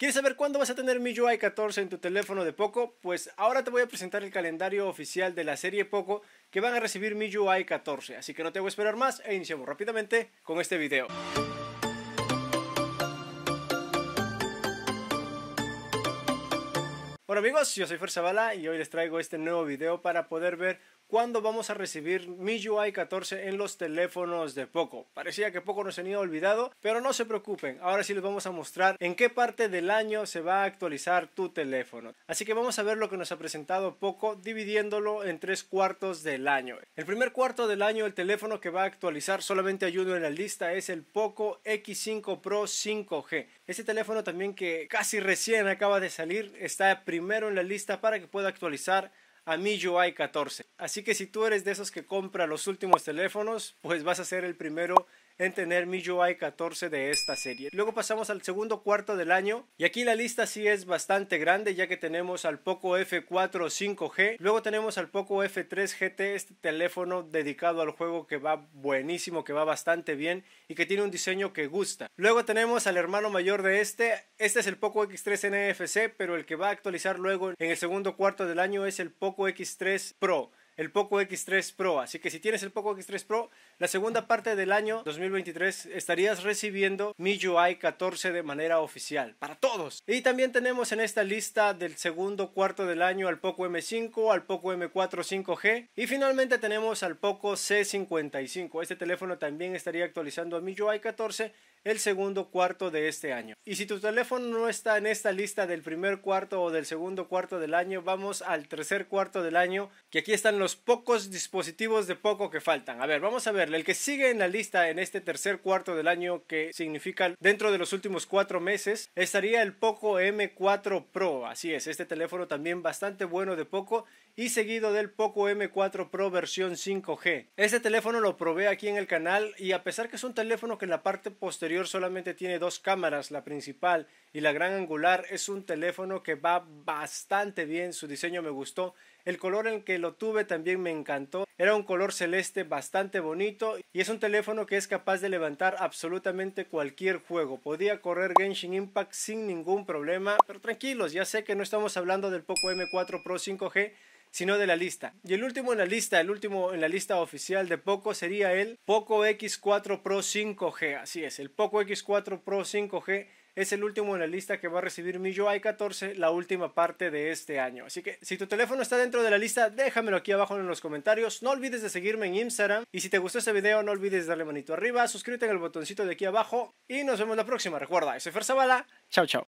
¿Quieres saber cuándo vas a tener MIUI 14 en tu teléfono de Poco? Pues ahora te voy a presentar el calendario oficial de la serie Poco que van a recibir MIUI 14, así que no te voy a esperar más e iniciamos rápidamente con este video. Hola amigos, yo soy Fuerza Bala y hoy les traigo este nuevo video para poder ver cuándo vamos a recibir MIUI 14 en los teléfonos de Poco. Parecía que Poco nos tenía olvidado, pero no se preocupen, ahora sí les vamos a mostrar en qué parte del año se va a actualizar tu teléfono. Así que vamos a ver lo que nos ha presentado Poco dividiéndolo en tres cuartos del año. El primer cuarto del año el teléfono que va a actualizar solamente hay uno en la lista es el Poco X5 Pro 5G. Este teléfono también que casi recién acaba de salir está primero en la lista para que pueda actualizar a hay 14. Así que si tú eres de esos que compra los últimos teléfonos, pues vas a ser el primero en tener MIUI 14 de esta serie. Luego pasamos al segundo cuarto del año y aquí la lista sí es bastante grande ya que tenemos al Poco F4 5G, luego tenemos al Poco F3 GT, este teléfono dedicado al juego que va buenísimo, que va bastante bien y que tiene un diseño que gusta. Luego tenemos al hermano mayor de este, este es el Poco X3 NFC, pero el que va a actualizar luego en el segundo cuarto del año es el Poco X3 Pro el Poco X3 Pro. Así que si tienes el Poco X3 Pro, la segunda parte del año 2023 estarías recibiendo MIUI 14 de manera oficial para todos. Y también tenemos en esta lista del segundo cuarto del año al Poco M5, al Poco M4 5G y finalmente tenemos al Poco C55. Este teléfono también estaría actualizando a MIUI 14 el segundo cuarto de este año. Y si tu teléfono no está en esta lista del primer cuarto o del segundo cuarto del año, vamos al tercer cuarto del año, que aquí están los pocos dispositivos de poco que faltan. A ver, vamos a ver, el que sigue en la lista en este tercer cuarto del año que significa dentro de los últimos cuatro meses estaría el Poco M4 Pro. Así es, este teléfono también bastante bueno de poco y seguido del Poco M4 Pro versión 5G. Este teléfono lo probé aquí en el canal y a pesar que es un teléfono que en la parte posterior solamente tiene dos cámaras, la principal y la gran angular, es un teléfono que va bastante bien, su diseño me gustó el color en que lo tuve también me encantó. Era un color celeste bastante bonito y es un teléfono que es capaz de levantar absolutamente cualquier juego. Podía correr Genshin Impact sin ningún problema, pero tranquilos, ya sé que no estamos hablando del Poco M4 Pro 5G, sino de la lista. Y el último en la lista, el último en la lista oficial de Poco sería el Poco X4 Pro 5G. Así es, el Poco X4 Pro 5G es el último en la lista que va a recibir mi UI 14 la última parte de este año. Así que si tu teléfono está dentro de la lista, déjamelo aquí abajo en los comentarios. No olvides de seguirme en Instagram y si te gustó este video, no olvides darle manito arriba, suscríbete en el botoncito de aquí abajo y nos vemos la próxima. Recuerda, soy Fer Zavala. Chao, chao.